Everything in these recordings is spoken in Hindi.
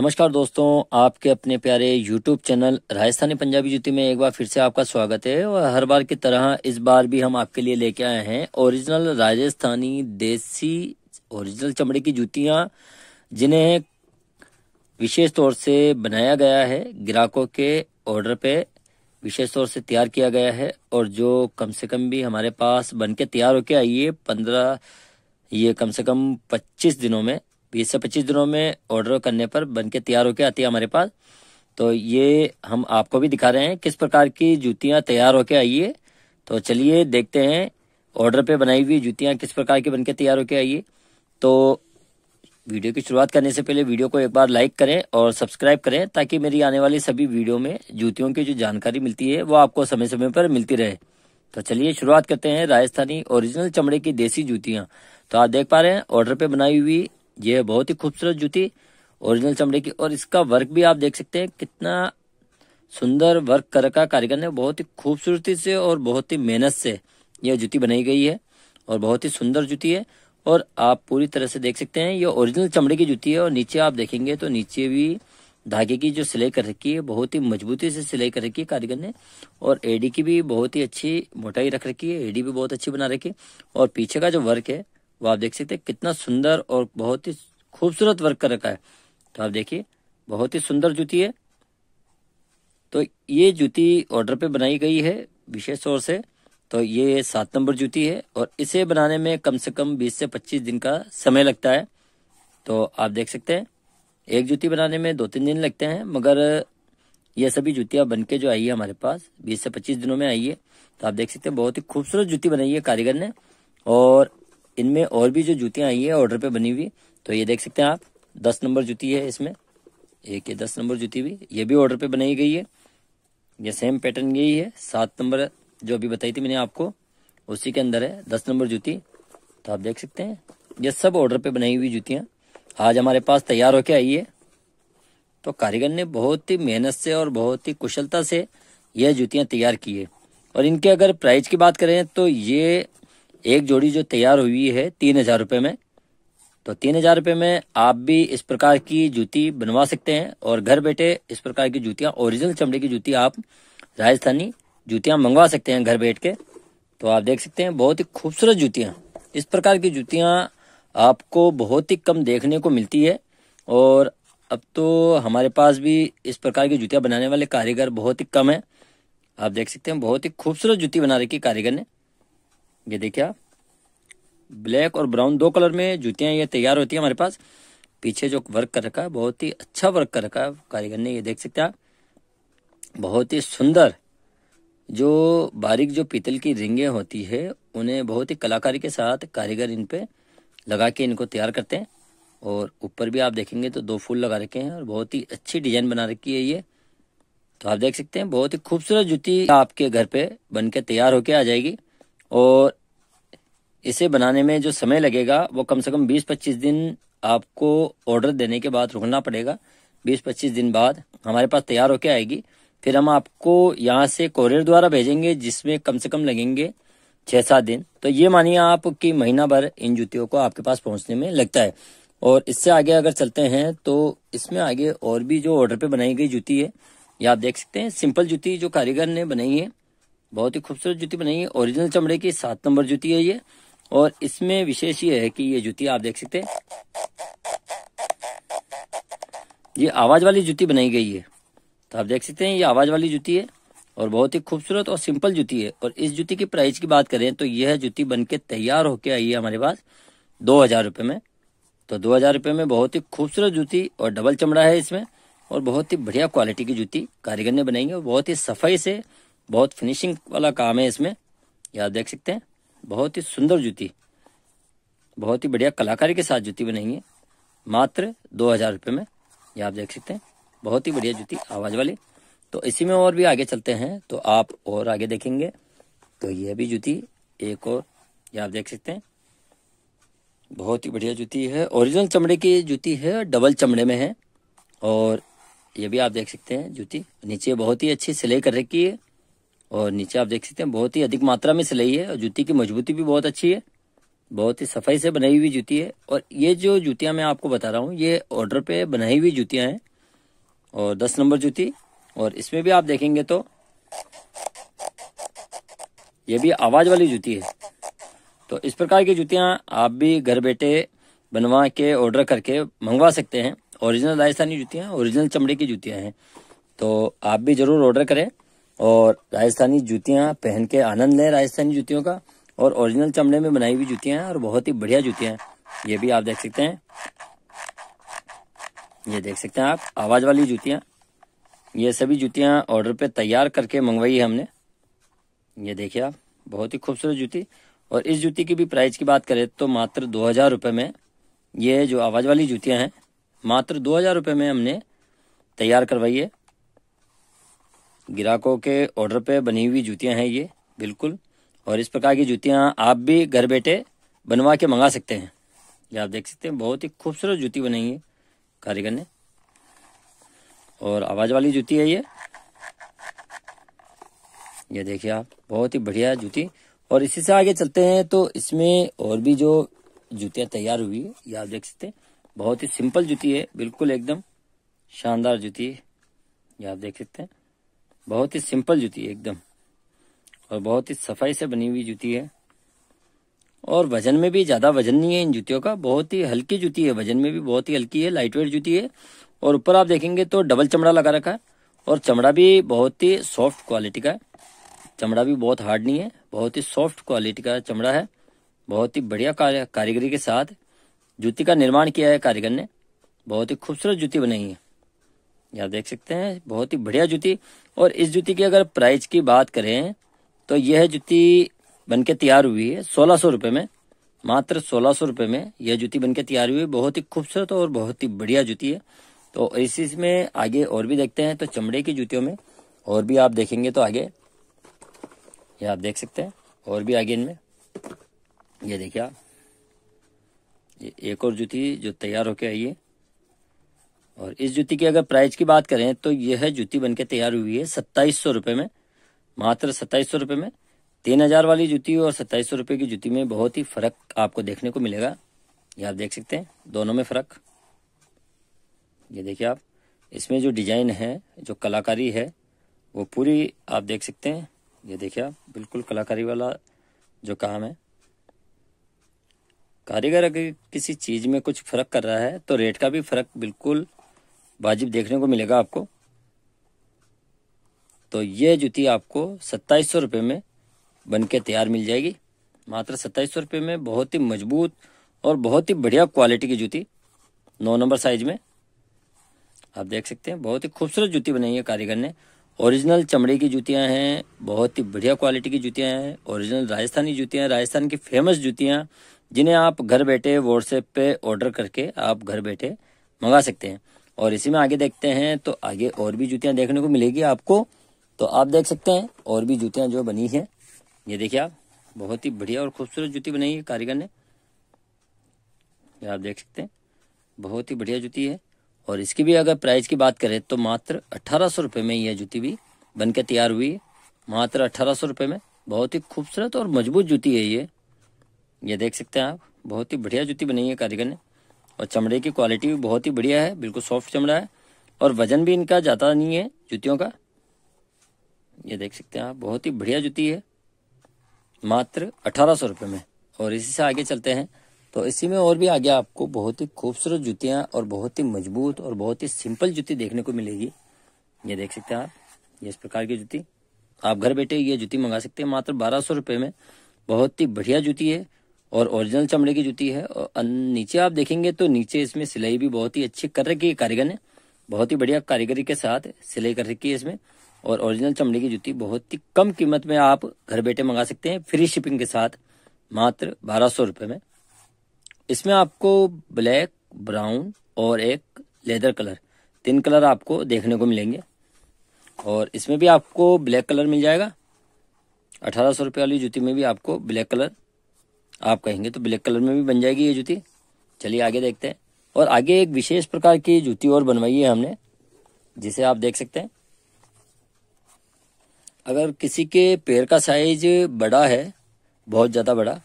नमस्कार दोस्तों आपके अपने प्यारे YouTube चैनल राजस्थानी पंजाबी जुती में एक बार फिर से आपका स्वागत है और हर बार की तरह इस बार भी हम आपके लिए लेके आए हैं ओरिजिनल राजस्थानी देसी ओरिजिनल चमड़े की जूतियां जिन्हें विशेष तौर से बनाया गया है ग्राहकों के ऑर्डर पे विशेष तौर से तैयार किया गया है और जो कम से कम भी हमारे पास बन के तैयार होके आई है पंद्रह ये कम से कम पच्चीस दिनों में बीस से पच्चीस दिनों में ऑर्डर करने पर बन के तैयार होकर आती है हमारे पास तो ये हम आपको भी दिखा रहे हैं किस प्रकार की जूतियाँ तैयार होके आई है तो चलिए देखते हैं ऑर्डर पे बनाई हुई जूतियाँ किस प्रकार की बनके तैयार होके आई है तो वीडियो की शुरुआत करने से पहले वीडियो को एक बार लाइक करें और सब्सक्राइब करें ताकि मेरी आने वाली सभी वीडियो में जूतियों की जो जानकारी मिलती है वो आपको समय समय पर मिलती रहे तो चलिए शुरुआत करते हैं राजस्थानी ओरिजिनल चमड़े की देसी जूतियाँ तो आप देख पा रहे हैं ऑर्डर पे बनाई हुई यह बहुत ही खूबसूरत जूती ओरिजिनल चमड़े की और इसका वर्क भी आप देख सकते हैं कितना सुंदर वर्क कर रखा कारीगर ने बहुत ही खूबसूरती से और बहुत ही मेहनत से यह जूती बनाई गई है और बहुत ही सुंदर जूती है और आप पूरी तरह से देख सकते हैं ये ओरिजिनल चमड़े की जूती है और नीचे आप देखेंगे तो नीचे भी धागे की जो सिलाई कर रखी है बहुत ही मजबूती से सिलाई कर रखी है कारीगर ने और एडी की भी बहुत ही अच्छी मोटाई रख रखी है एडी भी बहुत अच्छी बना रखी है और पीछे का जो वर्क है वो आप देख सकते हैं कितना सुंदर और बहुत ही खूबसूरत वर्क कर रखा है तो आप देखिए बहुत ही सुंदर जूती है तो ये जूती ऑर्डर पे बनाई गई है विशेष तौर से तो ये सात नंबर जूती है और इसे बनाने में कम से कम बीस से पच्चीस दिन का समय लगता है तो आप देख सकते हैं एक जूती बनाने में दो तीन दिन लगते हैं मगर ये सभी जूतियां बन के जो आई है हमारे पास बीस से पच्चीस दिनों में आई है तो आप देख सकते हैं बहुत ही खूबसूरत जूती बनाई है कारीगर ने और इनमें और भी जो जूतियां आई है ऑर्डर पे बनी हुई तो ये देख सकते हैं आप दस नंबर जूती है इसमें एक ये दस नंबर जूती भी ये भी ऑर्डर पे बनाई गई है ये सेम पैटर्न यही है सात नंबर जो अभी बताई थी मैंने आपको उसी के अंदर है दस नंबर जूती तो आप देख सकते हैं ये सब ऑर्डर पे बनाई हुई जूतियां आज हमारे पास तैयार होके आई है तो कारीगर ने बहुत ही मेहनत से और बहुत ही कुशलता से यह जूतियां तैयार की है और इनके अगर प्राइस की बात करें तो ये एक जोड़ी जो तैयार हुई है तीन हजार रुपये में तो तीन हजार रुपये में आप भी इस प्रकार की जूती बनवा सकते हैं और घर बैठे इस प्रकार की जूतियाँ ओरिजिनल चमड़े की जूती आप राजस्थानी जूतियाँ मंगवा सकते हैं घर बैठ के तो आप देख सकते हैं बहुत ही खूबसूरत जूतियाँ इस प्रकार की जूतियाँ आपको बहुत ही कम देखने को मिलती है और अब तो हमारे पास भी इस प्रकार की जूतियाँ बनाने वाले कारीगर बहुत ही कम है आप देख सकते हैं बहुत ही खूबसूरत जूती बना रखी कारीगर ने ये देखिए आप ब्लैक और ब्राउन दो कलर में जूतियाँ ये तैयार होती है हमारे पास पीछे जो वर्क कर रखा है बहुत ही अच्छा वर्क कर रखा है कारीगर ने ये देख सकते हैं बहुत ही सुंदर जो बारीक जो पीतल की रिंगे होती है उन्हें बहुत ही कलाकारी के साथ कारीगर इन पे लगा के इनको तैयार करते हैं और ऊपर भी आप देखेंगे तो दो फूल लगा रखे हैं और बहुत ही अच्छी डिजाइन बना रखी है ये तो आप देख सकते हैं बहुत ही खूबसूरत जूती आपके घर पे बन के तैयार होके आ जाएगी और इसे बनाने में जो समय लगेगा वो कम से कम 20-25 दिन आपको ऑर्डर देने के बाद रुकना पड़ेगा 20-25 दिन बाद हमारे पास तैयार होके आएगी फिर हम आपको यहाँ से कोरियर द्वारा भेजेंगे जिसमें कम से कम लगेंगे छः सात दिन तो ये मानिए आप कि महीना भर इन जूतियों को आपके पास पहुँचने में लगता है और इससे आगे अगर चलते हैं तो इसमें आगे और भी जो ऑर्डर पर बनाई गई जूती है ये आप देख सकते हैं सिंपल जूती जो कारीगर ने बनाई है बहुत ही खूबसूरत जूती बनाई है ओरिजिनल चमड़े की सात नंबर जूती है ये और इसमें विशेष ये है कि ये जूती आप देख सकते हैं ये आवाज वाली जूती बनाई गई है तो आप देख सकते हैं ये आवाज वाली जूती है और बहुत ही खूबसूरत और सिंपल जूती है और इस जूती की प्राइस की बात करें तो यह जूती बनके तैयार होके आई है हमारे पास दो हजार रुपये में तो दो हजार रुपये में बहुत ही खूबसूरत जूती और डबल चमड़ा है इसमें और बहुत ही बढ़िया क्वालिटी की जूती कारीगर ने बनाई है और बहुत ही सफाई से बहुत फिनिशिंग वाला काम है इसमें यहाँ आप देख सकते हैं बहुत ही सुंदर जूती बहुत ही बढ़िया कलाकारी के साथ जूती बनाई है मात्र दो हजार रुपये में यह आप देख सकते हैं बहुत ही बढ़िया जूती आवाज वाली तो इसी में और भी आगे चलते हैं तो आप और आगे देखेंगे तो यह भी जूती एक और यह आप देख सकते हैं बहुत ही बढ़िया जूती है ओरिजिनल चमड़े की जूती है डबल चमड़े में है और ये भी आप देख सकते हैं जूती नीचे बहुत ही अच्छी सिलाई कर रखी है और नीचे आप देख सकते हैं बहुत ही अधिक मात्रा में सिलाई है और जूती की मजबूती भी बहुत अच्छी है बहुत ही सफाई से बनाई हुई जूती है और ये जो जूतियाँ मैं आपको बता रहा हूँ ये ऑर्डर पे बनाई हुई जूतियाँ हैं और दस नंबर जूती और इसमें भी आप देखेंगे तो ये भी आवाज़ वाली जूती है तो इस प्रकार की जूतियाँ आप भी घर बैठे बनवा के ऑर्डर करके मंगवा सकते हैं ओरिजिनल राजस्थानी जूतियाँ ओरिजिनल चमड़े की जूतियाँ हैं तो आप भी ज़रूर ऑर्डर करें और राजस्थानी जूतियां पहन के आनंद लें राजस्थानी जूतियों का और ओरिजिनल चमड़े में बनाई हुई जूतियां हैं और बहुत ही बढ़िया जूतियां हैं ये भी आप देख सकते हैं ये देख सकते हैं आप आवाज वाली जूतियां ये सभी जूतियां ऑर्डर पे तैयार करके मंगवाई है हमने ये देखिए आप बहुत ही खूबसूरत जूती और इस जूती की भी प्राइस की बात करें तो मात्र दो हजार रुपये में ये जो आवाज वाली जूतियां हैं मात्र दो हजार रुपये में हमने तैयार करवाई है ग्राहकों के ऑर्डर पे बनी हुई जूतियां हैं ये बिल्कुल और इस प्रकार की जूतियां आप भी घर बैठे बनवा के मंगा सकते हैं ये आप देख सकते हैं बहुत ही खूबसूरत जूती बनाई है कारीगर ने और आवाज़ वाली जूती है ये ये देखिए आप बहुत ही बढ़िया जूती और इसी से आगे चलते हैं तो इसमें और भी जो जूतियाँ तैयार हुई है ये आप देख सकते हैं बहुत ही सिंपल जूती है बिल्कुल एकदम शानदार जूती है ये आप देख सकते हैं बहुत ही सिंपल जूती है एकदम और बहुत ही सफाई से बनी हुई जूती है और वजन में भी ज़्यादा वजन नहीं है इन जूतियों का बहुत ही हल्की जूती है वजन में भी बहुत ही हल्की है लाइट वेट जूती है और ऊपर आप देखेंगे तो डबल चमड़ा लगा रखा है और चमड़ा भी बहुत ही सॉफ्ट क्वालिटी का है चमड़ा भी बहुत हार्ड नहीं है बहुत ही सॉफ्ट क्वालिटी का चमड़ा है बहुत ही बढ़िया कारीगरी के साथ जूती का निर्माण किया है कारीगर ने बहुत ही खूबसूरत जूती बनाई है यहाँ देख सकते हैं बहुत ही बढ़िया जूती और इस जूती की अगर प्राइस की बात करें तो यह जूती बन के तैयार हुई है सोलह सौ रुपये में मात्र सोलह सौ रुपये में यह जूती बन के तैयार हुई है बहुत ही खूबसूरत और बहुत ही बढ़िया जूती है तो इसी में आगे और भी देखते हैं तो चमड़े की जूतियों में और भी आप देखेंगे तो आगे ये आप देख सकते हैं और भी आगे इनमें ये देखिए आप ये एक और जूती जो तैयार होके आई है और इस जूती की अगर प्राइस की बात करें तो यह जूती बनके तैयार हुई है सत्ताईस सौ रुपये में मात्र सत्ताईस सौ रुपये में तीन हजार वाली जूती और सत्ताईस सौ रुपये की जूती में बहुत ही फर्क आपको देखने को मिलेगा ये आप देख सकते हैं दोनों में फर्क ये देखिए आप इसमें जो डिजाइन है जो कलाकारी है वो पूरी आप देख सकते हैं ये देखिए आप बिल्कुल कलाकारी वाला जो काम है कारीगर अगर किसी चीज़ में कुछ फ़र्क कर रहा है तो रेट का भी फ़र्क बिल्कुल वाजिब देखने को मिलेगा आपको तो ये जूती आपको सत्ताईस सौ रुपये में बन के तैयार मिल जाएगी मात्र सत्ताईस सौ रुपये में बहुत ही मजबूत और बहुत ही बढ़िया क्वालिटी की जूती नौ नंबर साइज में आप देख सकते हैं बहुत ही खूबसूरत जूती बनाई है कारीगर ने ओरिजिनल चमड़े की जूतियां हैं बहुत ही बढ़िया क्वालिटी की जूतियां हैं ओरिजिनल राजस्थानी जूतियां राजस्थान की फेमस जूतियां जिन्हें आप घर बैठे व्हाट्सएप पे ऑर्डर करके आप घर बैठे मंगा सकते हैं और इसी में आगे देखते हैं तो आगे और भी जूतियां देखने को मिलेगी आपको तो आप देख सकते हैं और भी जूतियां जो बनी है ये देखिए आप बहुत ही बढ़िया और खूबसूरत जूती बनाई है कारीगर ने ये आप देख सकते हैं बहुत ही बढ़िया जूती है और इसकी भी अगर प्राइस की बात करें तो मात्र अठारह सौ रुपये में यह जूती भी बनकर तैयार हुई है मात्र अठारह सौ रुपये में बहुत ही खूबसूरत और मजबूत जूती है ये ये देख सकते हैं आप बहुत ही बढ़िया जूती बनाई है कारीगर ने और चमड़े की क्वालिटी भी बहुत ही बढ़िया है बिल्कुल सॉफ्ट चमड़ा है और वजन भी इनका ज़्यादा नहीं है जूतियों का ये देख सकते हैं आप बहुत ही बढ़िया जूती है मात्र अठारह सौ में और इसी से आगे चलते हैं तो इसी में और भी आगे आपको बहुत ही खूबसूरत जूतियाँ और बहुत ही मजबूत और बहुत ही सिंपल जूती देखने को मिलेगी ये देख सकते हैं आप ये इस प्रकार की जूती आप घर बैठे ये जूती मंगा सकते हैं मात्र बारह सौ में बहुत ही बढ़िया जूती है और ओरिजिनल चमड़े की जूती है और नीचे आप देखेंगे तो नीचे इसमें सिलाई भी बहुत ही अच्छी कर रखी है कारीगर ने बहुत ही बढ़िया कारीगरी के साथ सिलाई कर रखी है इसमें और ओरिजिनल चमड़े की जूती बहुत ही कम कीमत में आप घर बैठे मंगा सकते हैं फ्री शिपिंग के साथ मात्र बारह सौ रुपये में इसमें आपको ब्लैक ब्राउन और एक लेदर कलर तीन कलर आपको देखने को मिलेंगे और इसमें भी आपको ब्लैक कलर मिल जाएगा अठारह सौ रुपये वाली जूती में भी आपको ब्लैक कलर आप कहेंगे तो ब्लैक कलर में भी बन जाएगी ये जूती चलिए आगे देखते हैं और आगे एक विशेष प्रकार की जूती और बनवाई है हमने जिसे आप देख सकते हैं अगर किसी के पैर का साइज बड़ा है बहुत ज़्यादा बड़ा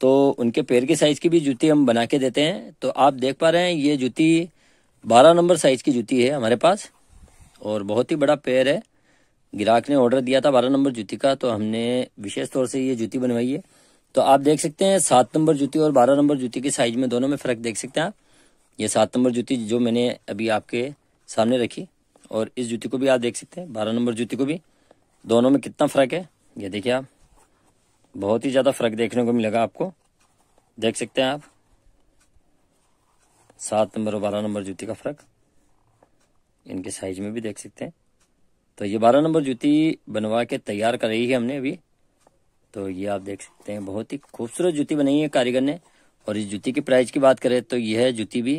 तो उनके पैर के साइज़ की भी जूती हम बना के देते हैं तो आप देख पा रहे हैं ये जूती बारह नंबर साइज़ की जूती है हमारे पास और बहुत ही बड़ा पैर है ग्राहक ने ऑर्डर दिया था बारह नंबर जूती का तो हमने विशेष तौर से ये जूती बनवाई है तो आप देख सकते हैं सात नंबर जूती और बारह नंबर जूती के साइज में दोनों में फ़र्क देख सकते हैं आप ये सात नंबर जूती जो मैंने अभी आपके सामने रखी और इस जूती को भी आप देख सकते हैं बारह नंबर जूती को भी दोनों में कितना फ़र्क है ये देखिए आप बहुत ही ज़्यादा फ़र्क देखने को मिलेगा आपको देख सकते हैं आप सात नंबर और बारह नंबर जूती का फ़र्क इनके साइज में भी देख सकते हैं तो ये बारह नंबर जूती बनवा के तैयार कर रही है हमने अभी तो ये आप देख सकते हैं बहुत ही खूबसूरत जूती बनाई है कारीगर ने और इस जूती की प्राइस की बात करें तो यह जूती भी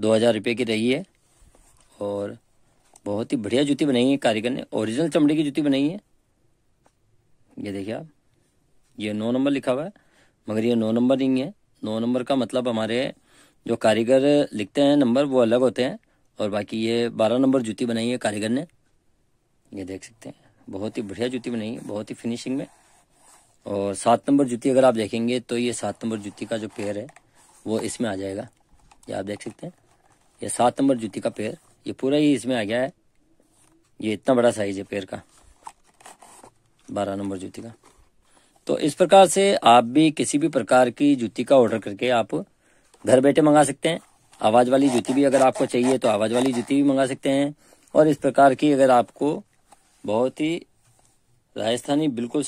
दो हज़ार रुपये की रही है और बहुत ही बढ़िया जूती बनाई है कारीगर ने ओरिजिनल चमड़े की जूती बनाई है ये देखिए आप ये नौ नंबर लिखा हुआ है मगर ये नौ नंबर नहीं है नौ नंबर का मतलब हमारे जो कारीगर लिखते हैं नंबर वो अलग होते हैं और बाकी ये बारह नंबर जूती बनाई है कारीगर ने ये देख सकते हैं बहुत ही बढ़िया जूती बनाई है बहुत ही फिनिशिंग में और सात नंबर जूती अगर आप देखेंगे तो ये सात नंबर जूती का जो पेयर है वो इसमें आ जाएगा ये आप देख सकते हैं ये सात नंबर जूती का पेयर ये पूरा ही इसमें आ गया है ये इतना बड़ा साइज है पेयर का बारह नंबर जूती का तो इस प्रकार से आप भी किसी भी प्रकार की जूती का ऑर्डर करके आप घर बैठे मंगा सकते हैं आवाज़ वाली जूती भी अगर आपको चाहिए तो आवाज़ वाली जूती भी मंगा सकते हैं और इस प्रकार की अगर आपको बहुत ही राजस्थानी बिल्कुल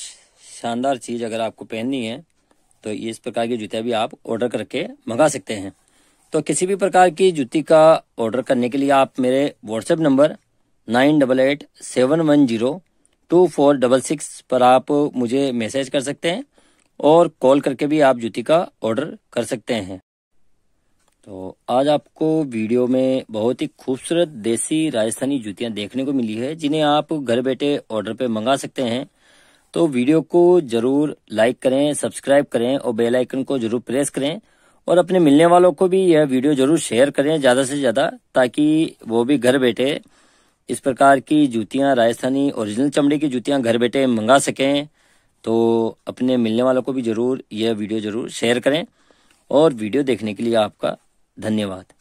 शानदार चीज़ अगर आपको पहननी है तो इस प्रकार की जूते भी आप ऑर्डर करके मंगा सकते हैं तो किसी भी प्रकार की जूती का ऑर्डर करने के लिए आप मेरे WhatsApp number nine double eight seven one zero two four double six पर आप मुझे मैसेज कर सकते हैं और कॉल करके भी आप जूती का ऑर्डर कर सकते हैं तो आज आपको वीडियो में बहुत ही खूबसूरत देसी राजस्थानी जूतियां देखने को मिली है जिन्हें आप घर बैठे ऑर्डर पे मंगा सकते हैं तो वीडियो को जरूर लाइक करें सब्सक्राइब करें और बेल आइकन को जरूर प्रेस करें और अपने मिलने वालों को भी यह वीडियो जरूर शेयर करें ज्यादा से ज्यादा ताकि वो भी घर बैठे इस प्रकार की जूतियां राजस्थानी ओरिजिनल चमड़े की जूतियां घर बैठे मंगा सकें तो अपने मिलने वालों को भी जरूर यह वीडियो जरूर शेयर करें और वीडियो देखने के लिए आपका धन्यवाद